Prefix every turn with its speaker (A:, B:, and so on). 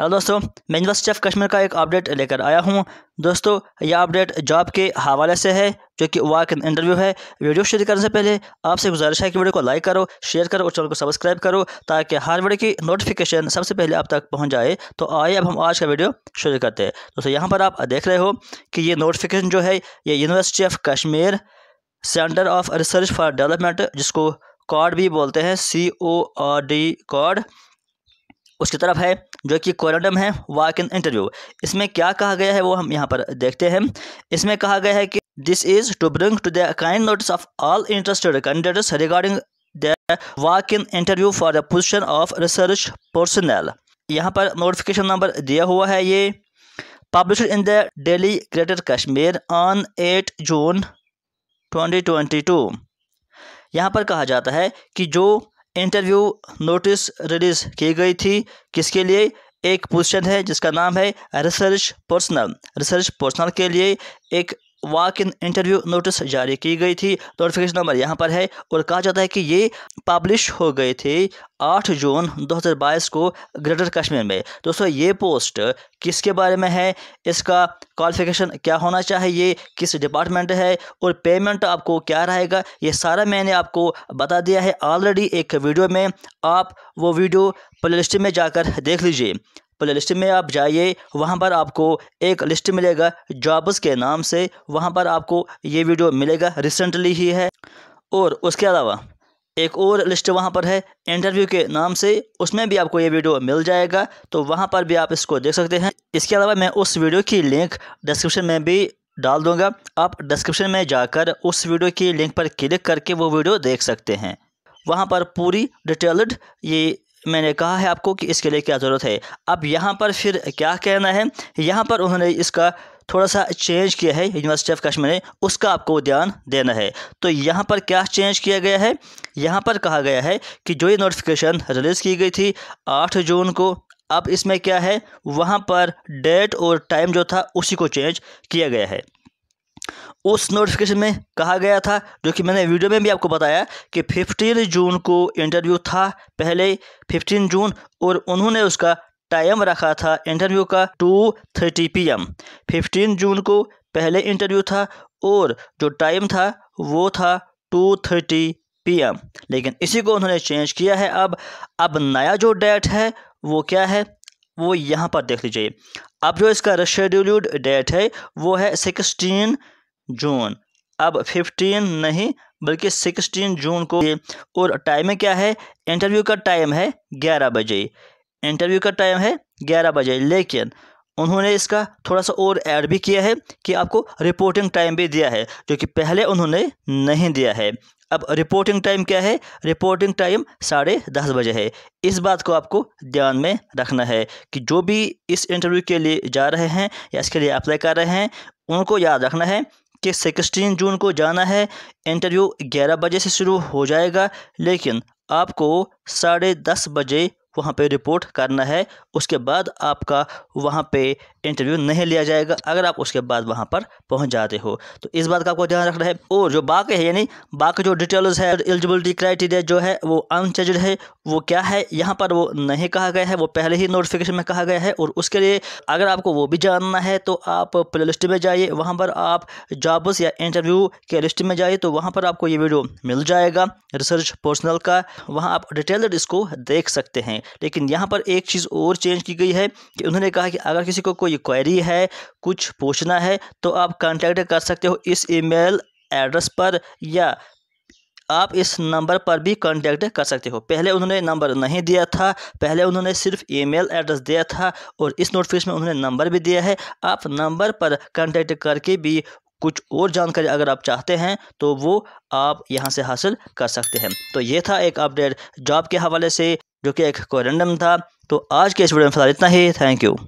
A: hello दोस्तों मैं university of Kashmir का एक अपडेट लेकर आया हूं दोस्तों यह अपडेट जॉब के हवाले से है जो कि वाक इंटरव्यू है वीडियो शुरू करने से पहले आपसे गुजारिश है कि वीडियो को लाइक करो शेयर करो और चैनल को सब्सक्राइब करो ताकि हर वीडियो की नोटिफिकेशन सबसे पहले आप तक पहुंच जाए तो आइए अब हम आज का वीडियो शुरू करते हैं दोस्तों यहाँ पर आप देख रहे हो कि ये नोटिफिकेशन जो है ये University of Kashmir Centre of Research for Development जिसको कॉड भी बोलते हैं सी ओ आर डी कॉड उसकी तरफ है जो कि कोलडम है वाक इन इंटरव्यू इसमें क्या कहा गया है वो हम यहाँ पर देखते हैं इसमें कहा गया है कि this is to bring to the kind notice of all interested candidates regarding the walk in interview for the position of research personnel यहाँ पर नोटिफिकेशन नंबर दिया हुआ है ये publish in the daily Greater Kashmir on eight June 2022 यहाँ पर कहा जाता है कि जो इंटरव्यू नोटिस रिलीज़ की गई थी किसके लिए एक पोजीशन है जिसका नाम है रिसर्च पर्सनल रिसर्च पर्सनल के लिए एक वॉक इन इंटरव्यू नोटिस जारी की गई थी नोटिफिकेशन नंबर यहाँ पर है और कहा जाता है कि ये पब्लिश हो गए थे 8 जून 2022 को ग्रेटर कश्मीर में दोस्तों ये पोस्ट किसके बारे में है इसका क्वालिफिकेशन क्या होना चाहिए किस डिपार्टमेंट है और पेमेंट आपको क्या रहेगा ये सारा मैंने आपको बता दिया है ऑलरेडी एक वीडियो में आप वो वीडियो प्ले में जाकर देख लीजिए प्ले लिस्ट में आप जाइए वहाँ पर आपको एक लिस्ट मिलेगा जॉब्स के नाम से वहाँ पर आपको ये वीडियो मिलेगा रिसेंटली ही है और उसके अलावा एक और लिस्ट वहाँ पर है इंटरव्यू के नाम से उसमें भी आपको ये वीडियो मिल जाएगा तो वहाँ पर भी आप इसको देख सकते हैं इसके अलावा मैं उस वीडियो की लिंक डिस्क्रिप्शन में भी डाल दूंगा आप डिस्क्रिप्शन में जाकर उस वीडियो की लिंक पर क्लिक करके वो वीडियो देख सकते हैं वहाँ पर पूरी डिटेल्ड ये मैंने कहा है आपको कि इसके लिए क्या ज़रूरत है अब यहाँ पर फिर क्या कहना है यहाँ पर उन्होंने इसका थोड़ा सा चेंज किया है यूनिवर्सिटी ऑफ कश्मीर ने उसका आपको ध्यान देना है तो यहाँ पर क्या चेंज किया गया है यहाँ पर कहा गया है कि जो ये नोटिफिकेशन रिलीज़ की गई थी आठ जून को अब इसमें क्या है वहाँ पर डेट और टाइम जो था उसी को चेंज किया गया है उस नोटिफिकेशन में कहा गया था जो कि मैंने वीडियो में भी आपको बताया कि 15 जून को इंटरव्यू था पहले 15 जून और उन्होंने उसका टाइम रखा था इंटरव्यू का two thirty P M fifteen June को पहले इंटरव्यू था और जो टाइम था वो था टू थर्टी पी एम लेकिन इसी को उन्होंने चेंज किया है अब अब नया जो डेट है वो क्या है वो यहाँ पर देख लीजिए अब जो इसका शेड्यूल्ड डेट है वो है सिक्सटीन जून अब 15 नहीं बल्कि 16 जून को और टाइम क्या है इंटरव्यू का टाइम है 11 बजे इंटरव्यू का टाइम है 11 बजे लेकिन उन्होंने इसका थोड़ा सा और ऐड भी किया है कि आपको रिपोर्टिंग टाइम भी दिया है जो कि पहले उन्होंने नहीं दिया है अब रिपोर्टिंग टाइम क्या है रिपोर्टिंग टाइम साढ़े दस बजे है इस बात को आपको ध्यान में रखना है कि जो भी इस इंटरव्यू के लिए जा रहे हैं या इसके लिए अप्लाई कर रहे हैं उनको याद रखना है कि सिक्सटीन जून को जाना है इंटरव्यू ग्यारह बजे से शुरू हो जाएगा लेकिन आपको साढ़े दस बजे वहाँ पे रिपोर्ट करना है उसके बाद आपका वहाँ पे इंटरव्यू नहीं लिया जाएगा अगर आप उसके बाद वहाँ पर पहुँच जाते हो तो इस बात का आपको ध्यान रखना है और जो बाकी है यानी बाकी जो डिटेल्स है एलिजिबिलिटी क्राइटेरिया जो है वो अनचेज है वो क्या है यहाँ पर वो नहीं कहा गया है वो पहले ही नोटिफिकेशन में कहा गया है और उसके लिए अगर आपको वो भी जानना है तो आप प्ले लिस्ट में जाइए वहाँ पर आप जॉब्स या इंटरव्यू के लिस्ट में जाइए तो वहाँ पर आपको ये वीडियो मिल जाएगा रिसर्च पर्सनल का वहाँ आप डिटेल्ड इसको देख सकते हैं हैं लेकिन यहाँ पर एक चीज़ और चेंज की गई है कि उन्होंने कहा कि अगर किसी को कोई क्वेरी है कुछ पूछना है तो आप कॉन्टैक्ट कर सकते हो इस ईमेल एड्रेस पर या आप इस नंबर पर भी कांटेक्ट कर सकते हो पहले उन्होंने नंबर नहीं दिया था पहले उन्होंने सिर्फ ईमेल एड्रेस दिया था और इस नोटिफिकेशन में उन्होंने नंबर भी दिया है आप नंबर पर कांटेक्ट करके भी कुछ और जानकारी अगर आप चाहते हैं तो वो आप यहाँ से हासिल कर सकते हैं तो ये था एक अपडेट जॉब के हवाले से जो कि एक कोरेंडम था तो आज के इस वीडियो में फिलहाल इतना ही थैंक यू